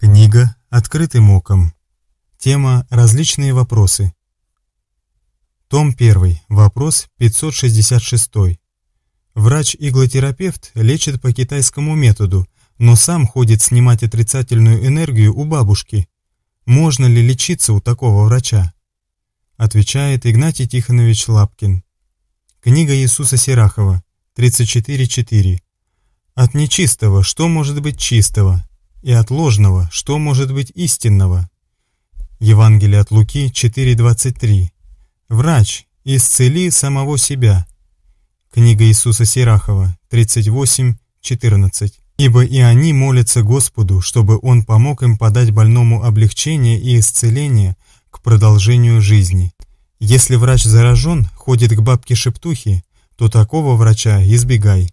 Книга «Открытым оком». Тема «Различные вопросы». Том 1. Вопрос 566. Врач-иглотерапевт лечит по китайскому методу, но сам ходит снимать отрицательную энергию у бабушки. Можно ли лечиться у такого врача? Отвечает Игнатий Тихонович Лапкин. Книга Иисуса Сирахова, 34.4. От нечистого, что может быть чистого? и от ложного, что может быть истинного. Евангелие от Луки 4.23. Врач, исцели самого себя. Книга Иисуса Сирахова 38.14. Ибо и они молятся Господу, чтобы Он помог им подать больному облегчение и исцеление к продолжению жизни. Если врач заражен, ходит к бабке-шептухе, то такого врача избегай.